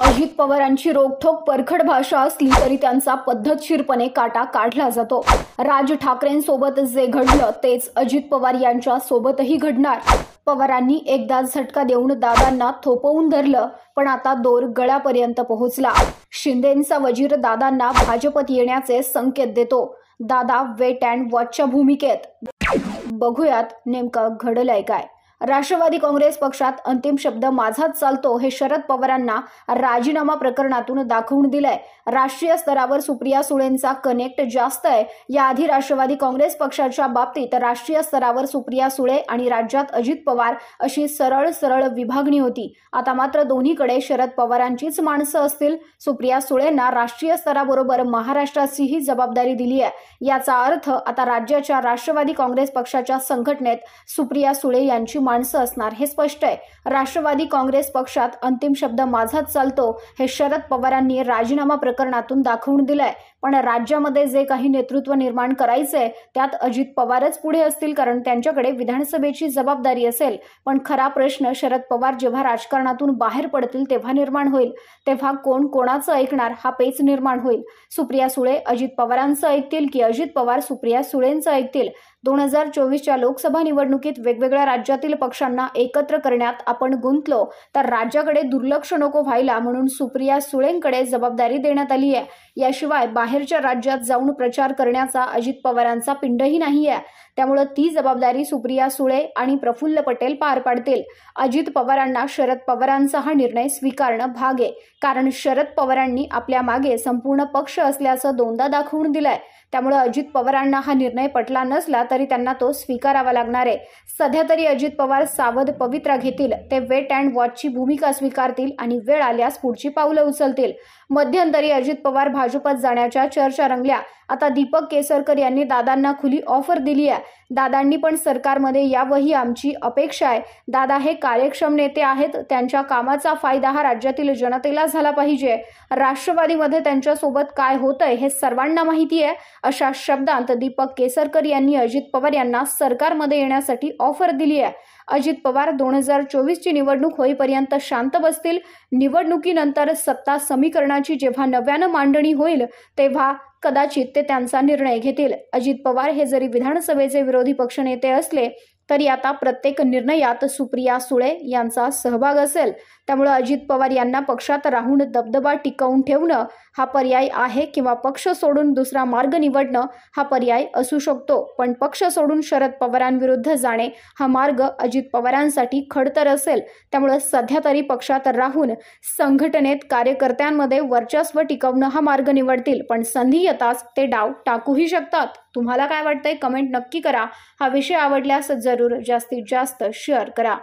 अजित पवारांची रोखोक परखड भाषा असली तरी त्यांचा पद्धतशीरपणे काटा काढला जातो राज ठाकरेंसोबत जे घडलं तेच अजित पवार यांच्या सोबतही घडणार पवारांनी एकदा झटका देऊन दादांना थोपवून धरलं पण आता दोर गळ्यापर्यंत पोहोचला शिंदेचा वजीर दादांना भाजपत येण्याचे संकेत देतो दादा वेट अँड वॉचच्या भूमिकेत बघूयात नेमकं घडलंय काय राष्ट्रवादी काँग्रेस पक्षात अंतिम शब्द माझाच चालतो हे शरद पवारांना राजीनामा प्रकरणातून दाखवून दिलंय राष्ट्रीय स्तरावर सुप्रिया सुळेंचा कनेक्ट जास्त आहे याआधी राष्ट्रवादी काँग्रेस पक्षाच्या बाबतीत राष्ट्रीय स्तरावर सुप्रिया सुळे आणि राज्यात अजित पवार अशी सरळ सरळ विभागणी होती आता मात्र दोन्हीकडे शरद पवारांचीच माणसं असतील सुप्रिया सुळेंना राष्ट्रीय स्तराबरोबर महाराष्ट्राचीही जबाबदारी दिली आहे याचा अर्थ आता राज्याच्या राष्ट्रवादी काँग्रेस पक्षाच्या संघटनेत सुप्रिया सुळे यांची माणसं असणार हे स्पष्ट आहे राष्ट्रवादी काँग्रेस पक्षात अंतिम शब्द माझाच चालतो हे शरद पवारांनी राजीनामा प्रकरणातून दाखवून दिलंय पण राज्यामध्ये जे काही नेतृत्व निर्माण करायचंय त्यात अजित पवारच पुढे असतील कारण त्यांच्याकडे विधानसभेची जबाबदारी असेल पण खरा प्रश्न शरद पवार जेव्हा राजकारणातून बाहेर पडतील तेव्हा निर्माण होईल तेव्हा कोण कोणाचं ऐकणार हा पेच निर्माण होईल सुप्रिया सुळे अजित पवारांचं ऐकतील की अजित पवार सुप्रिया सुळेंचं ऐकतील दोन हजार चोवीसच्या लोकसभा निवडणुकीत वेगवेगळ्या राज्यातील पक्षांना एकत्र करण्यात आपण गुंतलो तर राज्याकडे दुर्लक्ष नको व्हायला म्हणून सुप्रिया सुळेंकडे जबाबदारी देण्यात आली आहे याशिवाय बाहेरच्या राज्यात जाऊन प्रचार करण्याचा अजित पवारांचा पिंडही नाही आहे त्यामुळे ती जबाबदारी सुप्रिया सुळे आणि प्रफुल्ल पटेल पार पाडतील अजित पवारांना शरद पवारांचा हा निर्णय स्वीकारणं भाग आहे कारण शरद पवारांनी आपल्या मागे संपूर्ण पक्ष असल्याचं दोनदा दाखवून दिलंय त्यामुळे अजित पवारांना हा निर्णय पटला नसला तरी त्यांना तो स्वीकारावा लागणार आहे सध्या तरी अजित पवार सावध पवित्रा घेतील ते वेट अँड वॉच ची भूमिका स्वीकारतील आणि वेळ आल्यास पुढची पावलं उचलतील मध्यंतरी अजित पवार भाजपात जाण्याच्या चर्चा रंगल्या आता दीपक केसरकर यांनी दादांना खुली ऑफर दिली आहे दादांनी पण सरकारमध्ये यावंही आमची अपेक्षा आहे दादा हे कार्यक्षम नेते आहेत त्यांच्या कामाचा फायदा हा राज्यातील जनतेला झाला पाहिजे राष्ट्रवादीमध्ये त्यांच्यासोबत काय होतंय हे सर्वांना माहिती आहे अशा शब्दांत दीपक केसरकर यांनी अजित अजित पवार यांना सरकारमध्ये येण्यासाठी ऑफर दिली आहे अजित पवार दोन हजार चोवीसची निवडणूक होईपर्यंत शांत बसतील निवडणुकीनंतर सत्ता समीकरणाची जेव्हा नव्यानं मांडणी होईल तेव्हा कदाचित ते त्यांचा निर्णय घेतील अजित पवार हे जरी विधानसभेचे विरोधी पक्षनेते असले तर आता प्रत्येक निर्णयात सुप्रिया सुळे यांचा सहभाग असेल त्यामुळे अजित पवार यांना पक्षात राहून दबदबा टिकवून ठेवणं हा पर्याय आहे किंवा पक्ष सोडून दुसरा मार्ग निवडणं हा पर्याय असू शकतो पण पक्ष सोडून शरद पवारांविरुद्ध जाणे हा मार्ग अजित पवारांसाठी खडतर असेल त्यामुळे सध्या तरी पक्षात राहून संघटनेत कार्यकर्त्यांमध्ये वर्चस्व टिकवणं हा मार्ग निवडतील पण संधी येताच ते डाव टाकूही शकतात तुम्हाला काय वाटतंय कमेंट नक्की करा हा विषय आवडल्यास जरूर जास्तीत जास्त शेअर करा